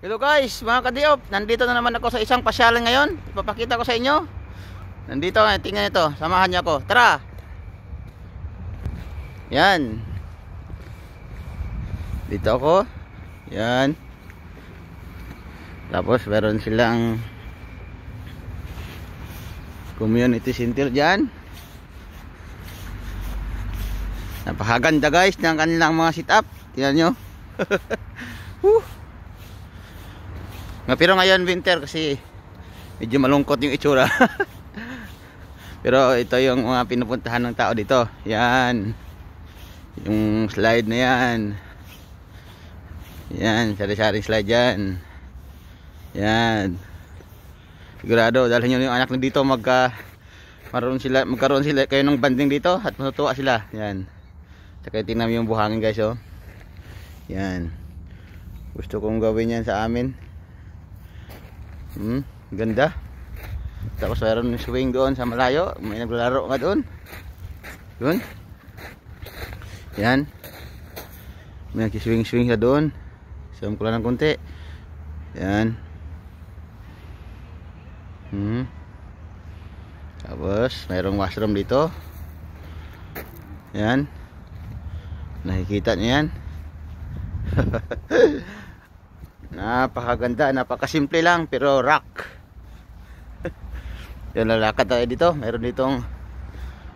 Hello guys, mga kadiop, nandito na naman ako sa isang pasyalan ngayon. Ipapakita ko sa inyo. Nandito, eh, tingnan ito. Samahan niyo ako. Tara. Yan. Dito ako. Yan. Tapos meron silang community center diyan. Napakaganda guys ng kanilang mga sit-up. Tingnan niyo. Woo! Pero ngayon winter kasi medyo malungkot yung itsura. Pero ito yung mga pinupuntahan ng tao dito. Yan. Yung slide na yan. Yan, sari-sari slide yan. Yan. Sigurado, dalhin nyo yung anak na dito magka maroon sila, magkaroon sila kayo ng banding dito at matutuwa sila. Yan. Tsaka tingnan mo yung buhangin guys oh. Yan. Gusto kong gawin yan sa amin. Hmm, ganda. Tapos meron swing doon sa malayo. May naglalaro nga doon. Doon. Yan. May nagkiswing-swing sa doon. Siyam ko lang ng konti. Yan. Hmm. Tapos, mayroong washroom dito. Yan. Nakikita niyo yan. napakaganda napakasimple lang pero rock yun lalakad tayo dito meron ditong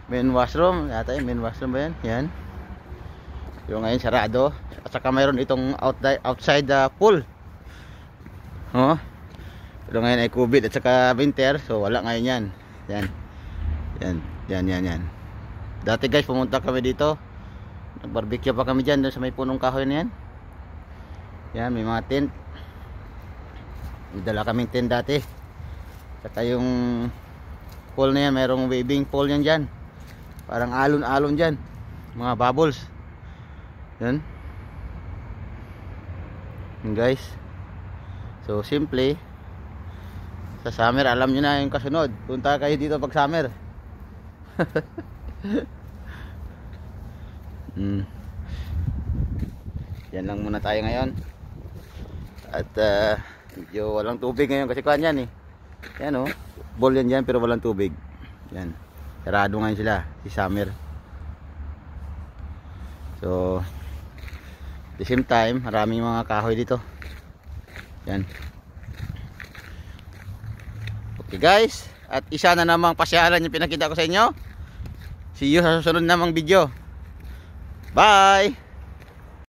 main washroom yata yun main washroom ba yan yan yung ngayon sarado at saka mayroon itong out outside the ah, pool oh pero ngayon ay covid at saka winter so wala ngayon yan yan yan yan yan yan dati guys pumunta kami dito nag barbecue pa kami dyan sa may punong kahoy na yan yan may mga tent dala kaming tin dati saka yung pole na yan merong waving pole yan dyan parang alon-alon dyan mga bubbles yan And guys so simple sa summer alam nyo na yung kasunod punta kayo dito pag summer hmm. yan lang muna tayo ngayon at uh, Medyo walang tubig ngayon kasi kuan yan eh. Yan oh. Ball yan dyan pero walang tubig. Yan. Sarado ngayon sila si Summer. So at the same time maraming mga kahoy dito. Yan. Okay guys. At isa na namang pasyalan yung pinakita ko sa inyo. See you sa susunod namang video. Bye!